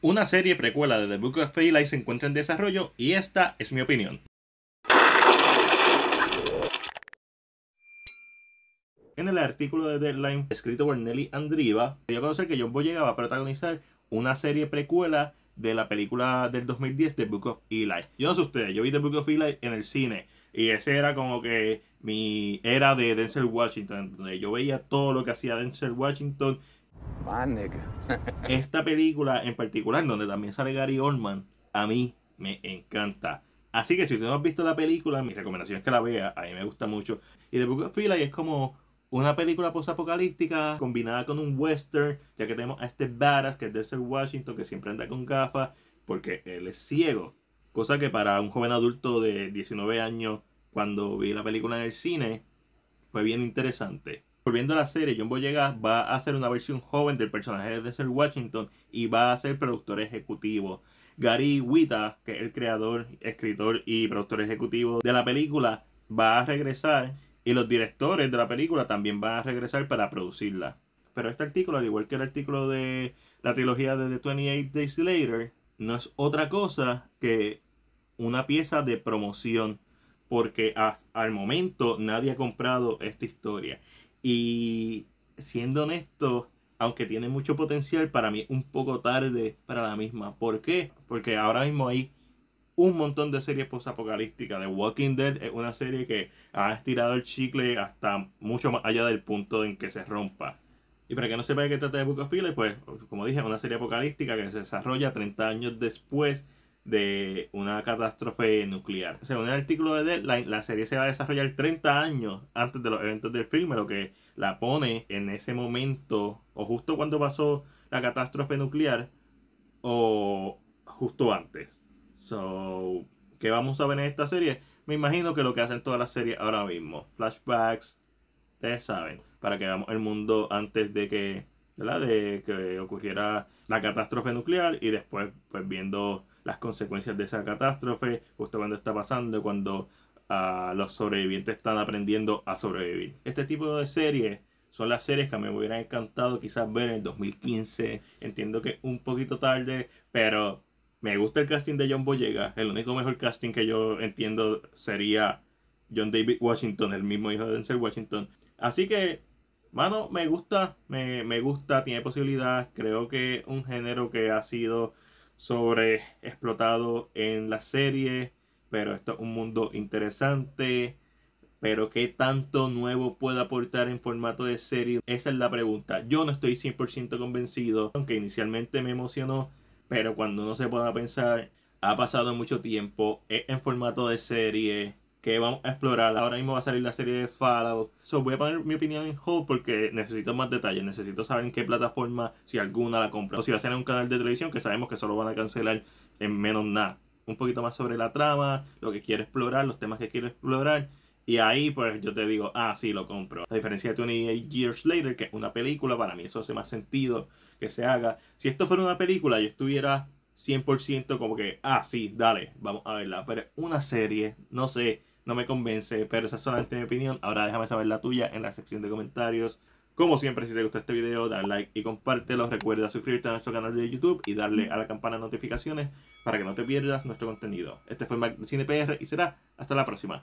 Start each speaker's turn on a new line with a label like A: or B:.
A: Una serie precuela de The Book of Eli se encuentra en desarrollo y esta es mi opinión. En el artículo de Deadline, escrito por Nelly Andriva, dio a conocer que John Boyega va a protagonizar una serie precuela de la película del 2010, The Book of Eli. Yo no sé ustedes, yo vi The Book of Eli en el cine. Y ese era como que mi era de Denzel Washington, donde yo veía todo lo que hacía Denzel Washington esta película en particular, donde también sale Gary Oldman, a mí me encanta. Así que si usted no ha visto la película, mi recomendación es que la vea. A mí me gusta mucho. Y The Book of Philly es como una película post-apocalíptica combinada con un western, ya que tenemos a este badass que es Desert Washington, que siempre anda con gafas porque él es ciego. Cosa que para un joven adulto de 19 años, cuando vi la película en el cine, fue bien interesante volviendo a la serie, John Boyega va a hacer una versión joven del personaje de Desert Washington y va a ser productor ejecutivo. Gary Wita, que es el creador, escritor y productor ejecutivo de la película, va a regresar y los directores de la película también van a regresar para producirla. Pero este artículo, al igual que el artículo de la trilogía de The 28 Days Later, no es otra cosa que una pieza de promoción porque al momento nadie ha comprado esta historia. Y siendo honesto, aunque tiene mucho potencial, para mí un poco tarde para la misma. ¿Por qué? Porque ahora mismo hay un montón de series postapocalípticas. The Walking Dead es una serie que ha estirado el chicle hasta mucho más allá del punto en que se rompa. Y para que no sepa de qué trata de Book of pues, como dije, es una serie apocalíptica que se desarrolla 30 años después de una catástrofe nuclear. Según el artículo de Deadline, la serie se va a desarrollar 30 años antes de los eventos del filme, lo que la pone en ese momento, o justo cuando pasó la catástrofe nuclear, o justo antes. So, ¿qué vamos a ver en esta serie? Me imagino que lo que hacen todas las series ahora mismo, flashbacks, ustedes saben, para que veamos el mundo antes de que ¿verdad? De que ocurriera la catástrofe nuclear y después pues viendo las consecuencias de esa catástrofe, justo cuando está pasando, cuando ah, los sobrevivientes están aprendiendo a sobrevivir. Este tipo de series son las series que a mí me hubieran encantado quizás ver en el 2015. Entiendo que un poquito tarde, pero me gusta el casting de John Boyega. El único mejor casting que yo entiendo sería John David Washington, el mismo hijo de Denzel Washington. Así que Mano, me gusta, me, gusta, tiene posibilidad Creo que un género que ha sido sobre explotado en la serie. Pero esto es un mundo interesante. Pero qué tanto nuevo puede aportar en formato de serie. Esa es la pregunta. Yo no estoy 100% convencido. Aunque inicialmente me emocionó. Pero cuando uno se pone a pensar, ha pasado mucho tiempo. en formato de serie que vamos a explorar. Ahora mismo va a salir la serie de Fallout. voy a poner mi opinión en hold porque necesito más detalles. Necesito saber en qué plataforma, si alguna la compra. O si va a ser en un canal de televisión que sabemos que solo van a cancelar en menos nada. Un poquito más sobre la trama, lo que quiero explorar, los temas que quiero explorar. Y ahí pues yo te digo, ah, sí, lo compro. A diferencia de 28 Years Later, que es una película, para mí eso hace más sentido que se haga. Si esto fuera una película, y estuviera 100% como que, ah, sí, dale, vamos a verla. Pero una serie, no sé, no me convence, pero esa es solamente mi opinión. Ahora déjame saber la tuya en la sección de comentarios. Como siempre, si te gustó este video, dale like y compártelo. Recuerda suscribirte a nuestro canal de YouTube y darle a la campana de notificaciones para que no te pierdas nuestro contenido. Este fue Mac Cine PR y será hasta la próxima.